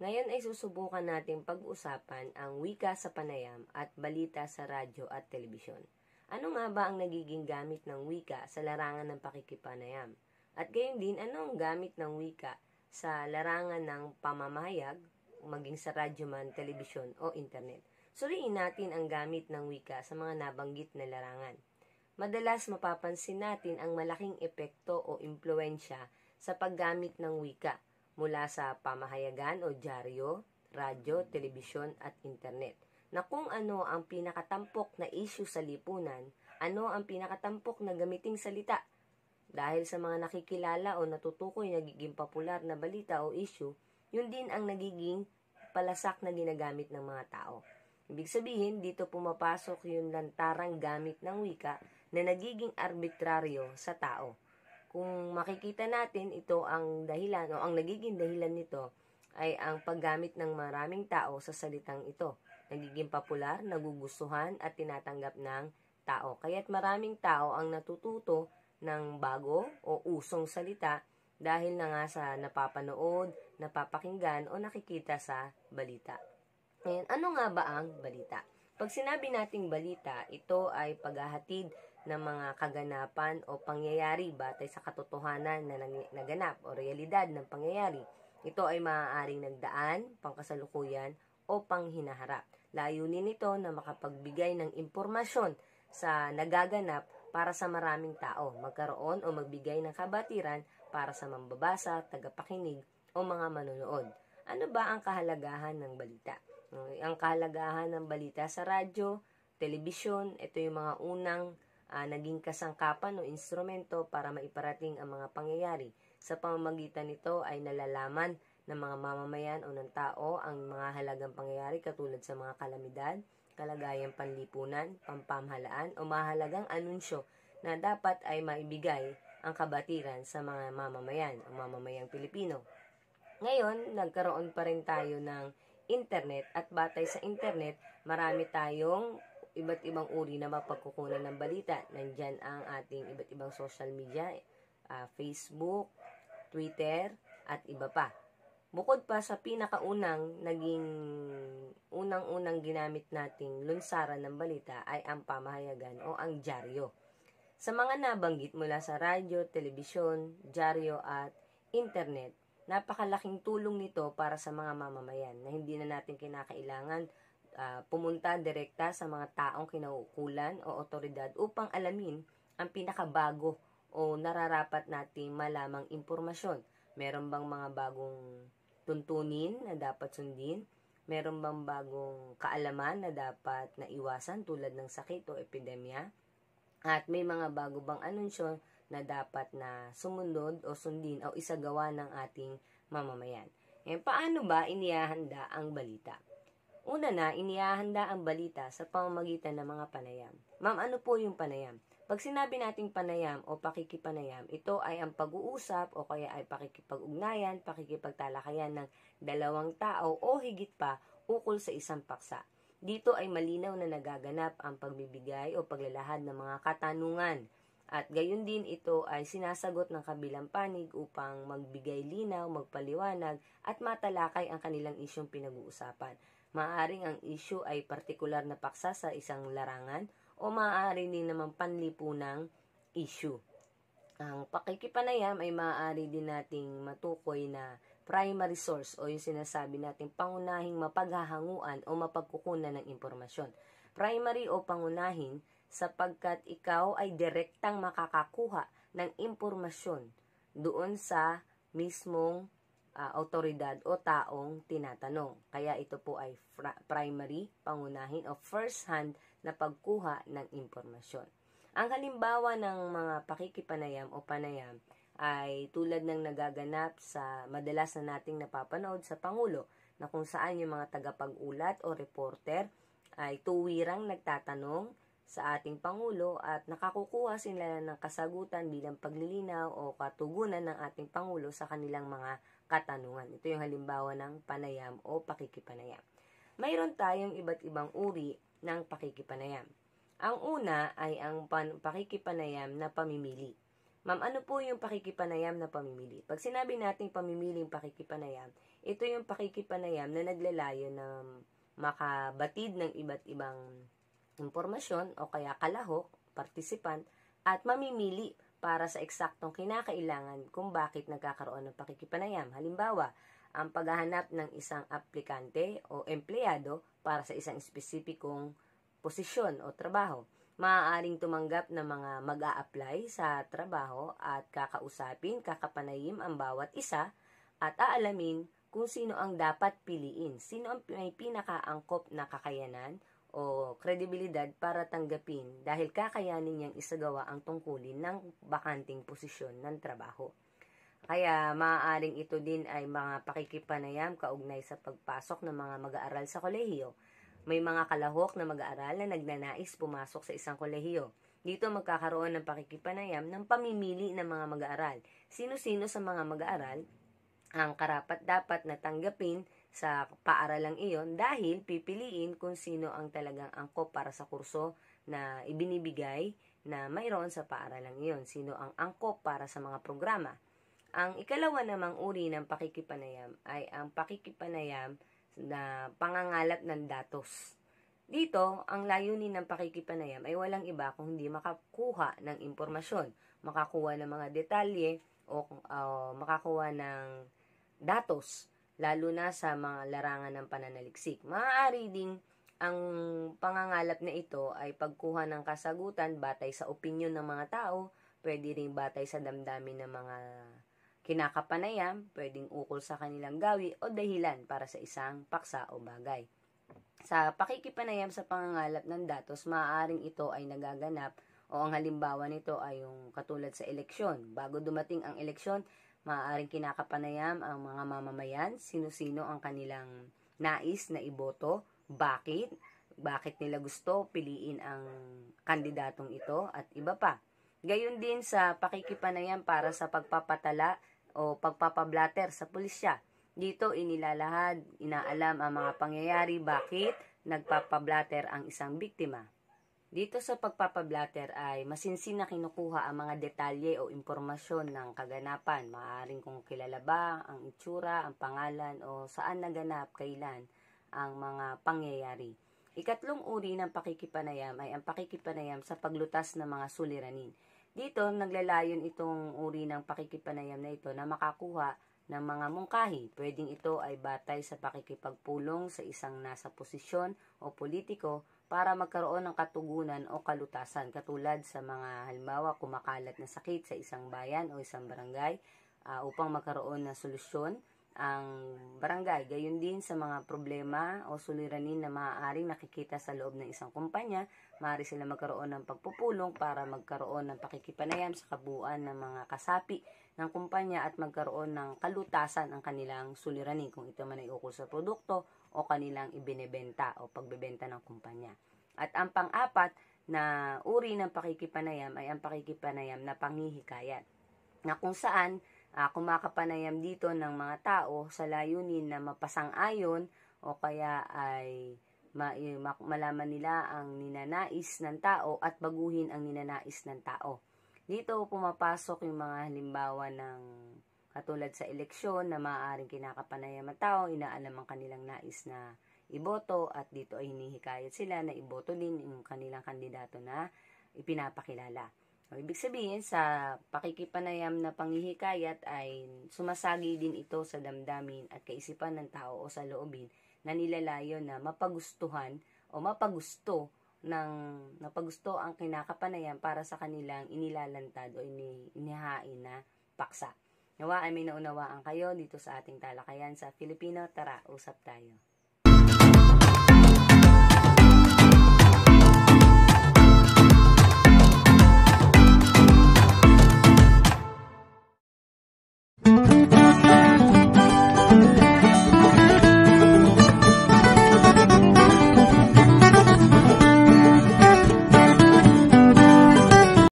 Ngayon ay susubukan natin pag-usapan ang wika sa panayam at balita sa radyo at telebisyon. Ano nga ba ang nagiging gamit ng wika sa larangan ng pakikipanayam? At gayon din, ano ang gamit ng wika sa larangan ng pamamahayag, maging sa radyo man, telebisyon o internet? Suriin natin ang gamit ng wika sa mga nabanggit na larangan. Madalas mapapansin natin ang malaking epekto o impluensya sa paggamit ng wika mula sa pamahayagan o dyaryo, radyo, telebisyon at internet na kung ano ang pinakatampok na issue sa lipunan, ano ang pinakatampok na gamiting salita. Dahil sa mga nakikilala o natutukoy nagiging popular na balita o issue, yun din ang nagiging palasak na ginagamit ng mga tao. Ibig sabihin, dito pumapasok yung lantarang gamit ng wika na nagiging arbitraryo sa tao kung makikita natin, ito ang dahilan o ang nagiging dahilan nito ay ang paggamit ng maraming tao sa salitang ito. Nagiging popular, nagugustuhan at tinatanggap ng tao. Kaya't maraming tao ang natututo ng bago o usong salita dahil na nga sa napapanood, napapakinggan o nakikita sa balita. Ngayon, ano nga ba ang balita? Pag sinabi nating balita, ito ay paghahatid ng mga kaganapan o pangyayari batay sa katotohanan na naganap o realidad ng pangyayari. Ito ay maaaring nagdaan, pangkasalukuyan, o panghinaharap. Layunin nito na makapagbigay ng impormasyon sa nagaganap para sa maraming tao, magkaroon o magbigay ng kabatiran para sa mambabasa, tagapakinig, o mga manonood. Ano ba ang kahalagahan ng balita? Ang kahalagahan ng balita sa radyo, telebisyon, ito yung mga unang uh, naging kasangkapan o instrumento para maiparating ang mga pangyayari. Sa pamamagitan nito ay nalalaman ng mga mamamayan o ng tao ang mga halagang pangyayari katulad sa mga kalamidad, kalagayan panlipunan, pampamahalaan o mahalagang anunsyo na dapat ay maibigay ang kabatiran sa mga mamamayan o mamamayang Pilipino. Ngayon, nagkaroon pa rin tayo ng internet at batay sa internet, marami tayong iba't ibang uri na mapagkukunan ng balita. Nandyan ang ating iba't ibang social media, uh, Facebook, Twitter, at iba pa. Bukod pa sa pinakaunang naging unang-unang ginamit nating lunsaran ng balita ay ang pamahayagan o ang dyaryo. Sa mga nabanggit mula sa radyo, telebisyon, dyaryo at internet, napakalaking tulong nito para sa mga mamamayan na hindi na natin kinakailangan uh, pumunta direkta sa mga taong kinaukulan o otoridad upang alamin ang pinakabago o nararapat nating malamang impormasyon. Meron bang mga bagong tuntunin na dapat sundin? Meron bang bagong kaalaman na dapat naiwasan tulad ng sakit o epidemya? At may mga bago bang anunsyo na dapat na sumunod o sundin o isagawa ng ating mamamayan? Eh, paano ba inihahanda ang balita? Una na, inihahanda ang balita sa pamamagitan ng mga panayam. Ma'am, ano po yung panayam? Pag sinabi nating panayam o pakikipanayam, ito ay ang pag-uusap o kaya ay pakikipag-ugnayan, pakikipagtalakayan ng dalawang tao o higit pa ukol sa isang paksa. Dito ay malinaw na nagaganap ang pagbibigay o paglalahad ng mga katanungan. At gayon din ito ay sinasagot ng kabilang panig upang magbigay linaw, magpaliwanag at matalakay ang kanilang isyong pinag-uusapan. Maaring ang issue ay partikular na paksa sa isang larangan o maaari din naman panlipunang issue. Ang pakikipanayam ay maaari din nating matukoy na primary source o yung sinasabi nating pangunahing mapaghahanguan o mapagkukunan ng impormasyon. Primary o pangunahin sapagkat ikaw ay direktang makakakuha ng impormasyon doon sa mismong uh, autoridad o taong tinatanong. Kaya ito po ay primary, pangunahin o first-hand na pagkuha ng impormasyon. Ang halimbawa ng mga pakikipanayam o panayam ay tulad ng nagaganap sa madalas na nating napapanood sa Pangulo na kung saan yung mga tagapag-ulat o reporter ay tuwirang nagtatanong sa ating Pangulo at nakakukuha sila ng kasagutan bilang paglilinaw o katugunan ng ating Pangulo sa kanilang mga katanungan. Ito yung halimbawa ng panayam o pakikipanayam. Mayroon tayong iba't ibang uri ng pakikipanayam. Ang una ay ang pan- pakikipanayam na pamimili. Ma'am, ano po yung pakikipanayam na pamimili? Pag sinabi nating pamimiling pakikipanayam, ito yung pakikipanayam na naglalayo ng makabatid ng iba't ibang impormasyon o kaya kalahok, participant, at mamimili para sa eksaktong kinakailangan kung bakit nagkakaroon ng pakikipanayam. Halimbawa, ang paghahanap ng isang aplikante o empleyado para sa isang espesipikong posisyon o trabaho. Maaaring tumanggap ng mga mag apply sa trabaho at kakausapin, kakapanayim ang bawat isa at aalamin kung sino ang dapat piliin, sino ang may pinakaangkop na kakayanan o kredibilidad para tanggapin dahil kakayanin niyang isagawa ang tungkulin ng bakanting posisyon ng trabaho. Kaya maaaring ito din ay mga pakikipanayam kaugnay sa pagpasok ng mga mag-aaral sa kolehiyo. May mga kalahok na mag-aaral na nagnanais pumasok sa isang kolehiyo. Dito magkakaroon ng pakikipanayam ng pamimili ng mga mag-aaral. Sino-sino sa mga mag-aaral ang karapat dapat na tanggapin sa paaralang iyon dahil pipiliin kung sino ang talagang angkop para sa kurso na ibinibigay na mayroon sa paaralang iyon, sino ang angkop para sa mga programa. Ang ikalawa namang uri ng pakikipanayam ay ang pakikipanayam na pangangalap ng datos. Dito, ang layunin ng pakikipanayam ay walang iba kung hindi makakuha ng impormasyon, makakuha ng mga detalye o uh, makakuha ng datos lalo na sa mga larangan ng pananaliksik. Maaari ding ang pangangalap na ito ay pagkuha ng kasagutan batay sa opinyon ng mga tao, pwede ring batay sa damdamin ng mga kinakapanayam, pwedeng ukol sa kanilang gawi o dahilan para sa isang paksa o bagay. Sa pakikipanayam sa pangangalap ng datos, maaaring ito ay nagaganap o ang halimbawa nito ay yung katulad sa eleksyon. Bago dumating ang eleksyon, maaaring kinakapanayam ang mga mamamayan, sino-sino ang kanilang nais na iboto, bakit, bakit nila gusto piliin ang kandidatong ito at iba pa. Gayon din sa pakikipanayam para sa pagpapatala o pagpapablatter sa pulisya. Dito inilalahad, inaalam ang mga pangyayari bakit nagpapablatter ang isang biktima. Dito sa pagpapablatter ay masinsin na kinukuha ang mga detalye o impormasyon ng kaganapan. Maaaring kung kilala ba ang itsura, ang pangalan o saan naganap, kailan ang mga pangyayari. Ikatlong uri ng pakikipanayam ay ang pakikipanayam sa paglutas ng mga suliranin. Dito, naglalayon itong uri ng pakikipanayam na ito na makakuha ng mga mungkahi. Pwedeng ito ay batay sa pakikipagpulong sa isang nasa posisyon o politiko para magkaroon ng katugunan o kalutasan katulad sa mga halimbawa kumakalat na sakit sa isang bayan o isang barangay uh, upang magkaroon ng solusyon ang barangay. Gayun din sa mga problema o suliranin na maaaring nakikita sa loob ng isang kumpanya, maaari sila magkaroon ng pagpupulong para magkaroon ng pakikipanayam sa kabuuan ng mga kasapi ng kumpanya at magkaroon ng kalutasan ang kanilang suliranin kung ito man ay ukol sa produkto o kanilang ibinebenta o pagbebenta ng kumpanya. At ang pang-apat na uri ng pakikipanayam ay ang pakikipanayam na panghihikayat na kung saan uh, kumakapanayam dito ng mga tao sa layunin na mapasang-ayon o kaya ay eh, ma- malaman nila ang ninanais ng tao at baguhin ang ninanais ng tao. Dito pumapasok yung mga halimbawa ng katulad sa eleksyon na maaaring kinakapanayam ang tao, inaalam ang kanilang nais na iboto at dito ay hinihikayat sila na iboto din yung kanilang kandidato na ipinapakilala. So, ibig sabihin, sa pakikipanayam na panghihikayat ay sumasagi din ito sa damdamin at kaisipan ng tao o sa loobin na nilalayo na mapagustuhan o mapagusto ng napagusto ang kinakapanayam para sa kanilang inilalantad o ini, inihain na paksa. Nawa ay may naunawaan kayo dito sa ating talakayan sa Filipino. Tara, usap tayo.